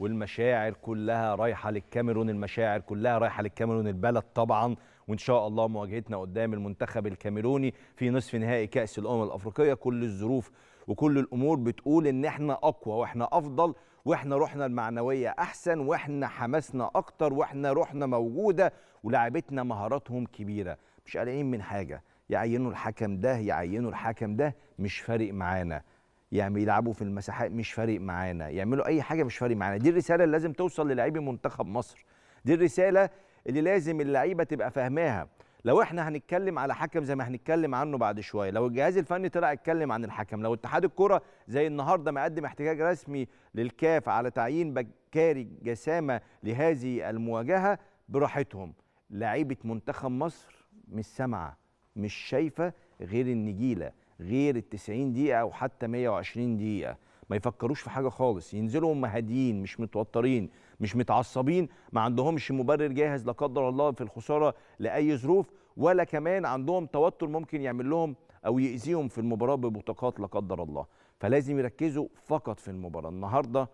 والمشاعر كلها رايحه للكاميرون المشاعر كلها رايحه للكاميرون البلد طبعا وان شاء الله مواجهتنا قدام المنتخب الكاميروني في نصف نهائي كاس الامم الافريقيه كل الظروف وكل الامور بتقول ان احنا اقوى واحنا افضل واحنا روحنا المعنويه احسن واحنا حماسنا اكتر واحنا روحنا موجوده ولعبتنا مهاراتهم كبيره مش قلقانين من حاجه يعينوا الحكم ده يعينوا الحكم ده مش فارق معانا يعني يلعبوا في المساحات مش فارق معانا يعملوا اي حاجه مش فارق معانا دي الرساله اللي لازم توصل للاعبي منتخب مصر دي الرساله اللي لازم اللعيبه تبقى فاهماها لو احنا هنتكلم على حكم زي ما هنتكلم عنه بعد شويه لو الجهاز الفني طلع اتكلم عن الحكم لو اتحاد الكره زي النهارده مقدم احتجاج رسمي للكاف على تعيين بكاري جسامه لهذه المواجهه براحتهم لعيبه منتخب مصر مش سامعه مش شايفه غير النجيله غير ال 90 دقيقه او حتى 120 دقيقه ما يفكروش في حاجه خالص ينزلوا هم هاديين مش متوترين مش متعصبين ما عندهمش مبرر جاهز لا قدر الله في الخساره لاي ظروف ولا كمان عندهم توتر ممكن يعمل لهم او ياذيهم في المباراه ببطاقات لا قدر الله فلازم يركزوا فقط في المباراه النهارده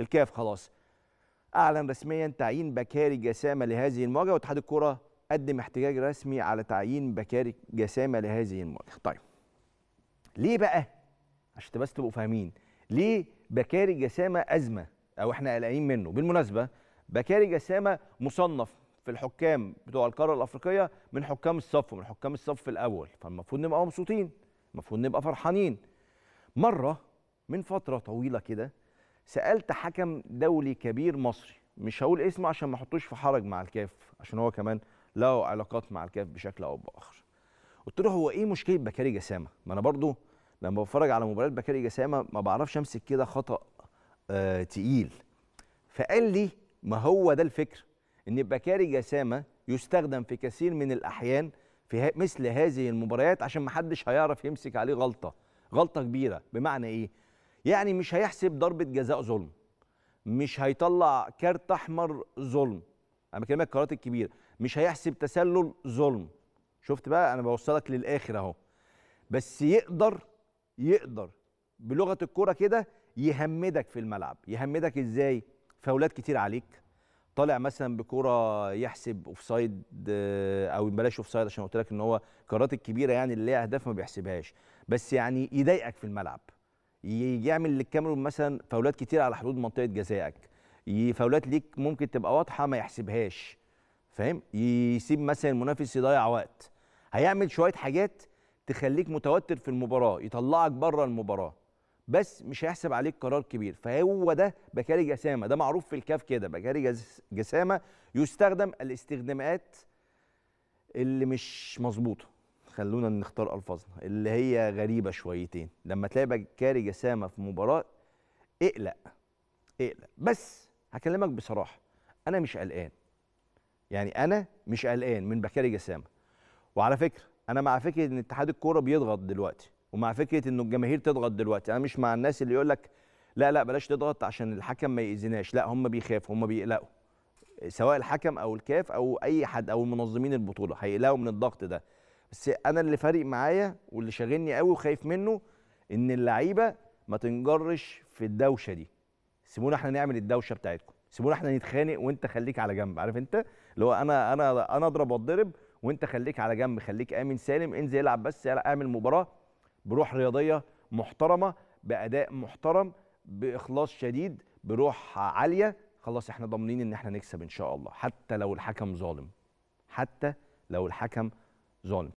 الكاف خلاص اعلن رسميا تعيين بكاري جسامه لهذه المواجهه واتحاد الكره قدم احتجاج رسمي على تعيين بكاري جسامه لهذه المواجهه طيب ليه بقى عشان بس تبقوا فاهمين ليه بكاري جسامه ازمه او احنا قلقانين منه بالمناسبه بكاري جسامه مصنف في الحكام بتوع القاره الافريقيه من حكام الصف ومن حكام الصف الاول فالمفروض نبقى مبسوطين المفروض نبقى فرحانين مره من فتره طويله كده سالت حكم دولي كبير مصري مش هقول اسمه عشان ما احطوش في حرج مع الكاف عشان هو كمان له علاقات مع الكاف بشكل او باخر قلت له هو ايه مشكله بكاري جسامه ما انا برضو لما بتفرج على مباريات بكاري جسامه ما بعرفش امسك كده خطا آه تقيل فقال لي ما هو ده الفكر ان بكاري جسامه يستخدم في كثير من الاحيان في مثل هذه المباريات عشان ما حدش هيعرف يمسك عليه غلطه غلطه كبيره بمعنى ايه يعني مش هيحسب ضربه جزاء ظلم مش هيطلع كارت احمر ظلم انا بكلمك الكرات الكبيره مش هيحسب تسلل ظلم شفت بقى انا بوصلك للاخر اهو بس يقدر يقدر بلغه الكوره كده يهمدك في الملعب يهمدك ازاي فاولات كتير عليك طالع مثلا بكوره يحسب اوفسايد آه، او بلاش اوفسايد عشان قلت لك ان هو الكرات الكبيره يعني اللي هي اهداف ما بيحسبهاش بس يعني يضايقك في الملعب يعمل للكاميرون مثلا فاولات كتير على حدود منطقه جزائك فاولات ليك ممكن تبقى واضحه ما يحسبهاش فاهم يسيب مثلا المنافس يضيع وقت هيعمل شويه حاجات تخليك متوتر في المباراه يطلعك بره المباراه بس مش هيحسب عليك قرار كبير فهو ده بكاري جسامه ده معروف في الكاف كده بكاري جسامه يستخدم الاستخدامات اللي مش مظبوطه خلونا نختار الفاظنا اللي هي غريبه شويتين لما تلاقي بكاري جسامه في مباراه اقلق اقلق بس هكلمك بصراحه انا مش قلقان يعني انا مش قلقان من بكاري جسامه وعلى فكره انا مع فكره ان اتحاد الكوره بيضغط دلوقتي ومع فكره انه الجماهير تضغط دلوقتي انا مش مع الناس اللي يقول لك لا لا بلاش تضغط عشان الحكم ما يأذيناش لا هم بيخافوا هم بيقلقوا سواء الحكم او الكاف او اي حد او منظمين البطوله هيقلقوا من الضغط ده بس انا اللي فارق معايا واللي شاغلني قوي وخايف منه ان اللعيبه ما تنجرش في الدوشه دي سيبونا احنا نعمل الدوشه بتاعتكم سيبونا احنا نتخانق وانت خليك على جنب عارف انت اللي هو انا انا انا اضرب واتضرب وانت خليك على جنب خليك امن سالم انزل العب بس اعمل مباراه بروح رياضيه محترمه باداء محترم باخلاص شديد بروح عاليه خلاص احنا ضامنين ان احنا نكسب ان شاء الله حتى لو الحكم ظالم حتى لو الحكم ظالم